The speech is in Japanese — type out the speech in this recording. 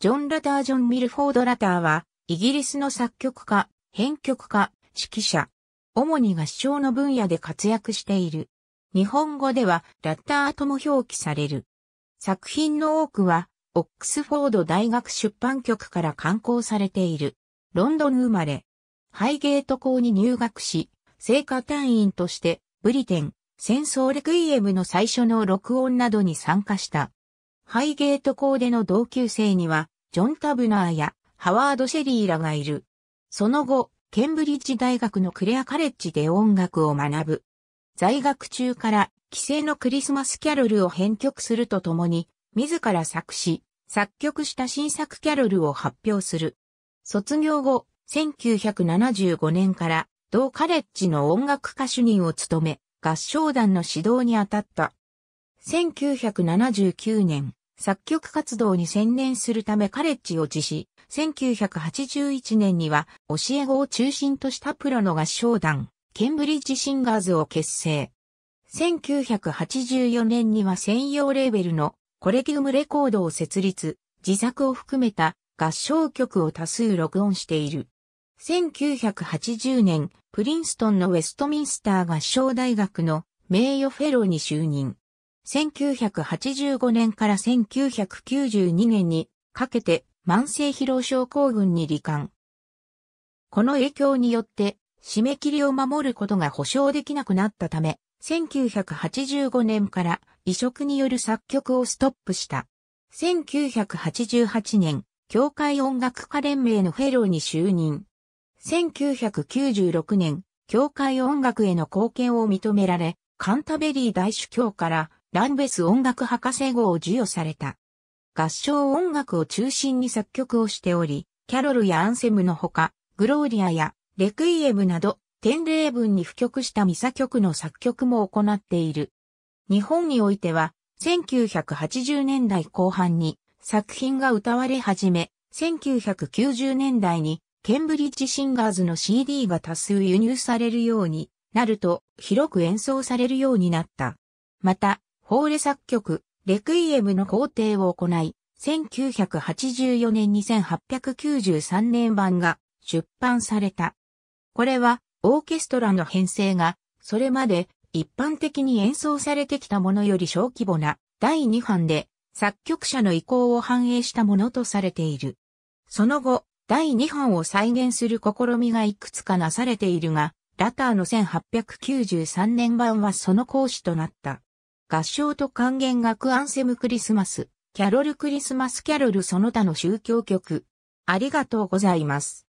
ジョン・ラター・ジョン・ミルフォード・ラターは、イギリスの作曲家、編曲家、指揮者、主に合唱の分野で活躍している。日本語では、ラターとも表記される。作品の多くは、オックスフォード大学出版局から刊行されている。ロンドン生まれ。ハイゲート校に入学し、聖歌隊員として、ブリテン、戦争レクイエムの最初の録音などに参加した。ハイゲート校での同級生には、ジョン・タブナーやハワード・シェリーらがいる。その後、ケンブリッジ大学のクレアカレッジで音楽を学ぶ。在学中から既成のクリスマスキャロルを編曲するとともに、自ら作詞、作曲した新作キャロルを発表する。卒業後、1975年から同カレッジの音楽歌手人を務め、合唱団の指導に当たった。1979年、作曲活動に専念するためカレッジを辞し、1981年には教え子を中心としたプロの合唱団、ケンブリッジシンガーズを結成。1984年には専用レーベルのコレギウムレコードを設立、自作を含めた合唱曲を多数録音している。1980年、プリンストンのウェストミンスター合唱大学の名誉フェローに就任。1985年から1992年にかけて慢性疲労症候群に罹患。この影響によって締め切りを守ることが保証できなくなったため、1985年から移植による作曲をストップした。1988年、協会音楽家連盟のフェローに就任。1996年、協会音楽への貢献を認められ、カンタベリー大主教からランベス音楽博士号を授与された。合唱音楽を中心に作曲をしており、キャロルやアンセムのほか、グローリアやレクイエムなど、天霊文に付曲したミサ曲の作曲も行っている。日本においては、1980年代後半に作品が歌われ始め、1990年代にケンブリッジシンガーズの CD が多数輸入されるようになると広く演奏されるようになった。また、ホーレ作曲、レクイエムの工程を行い、1984年に1893年版が出版された。これはオーケストラの編成がそれまで一般的に演奏されてきたものより小規模な第2版で作曲者の意向を反映したものとされている。その後、第2版を再現する試みがいくつかなされているが、ラターの1893年版はその講師となった。合唱と還元楽アンセムクリスマス、キャロルクリスマスキャロルその他の宗教曲。ありがとうございます。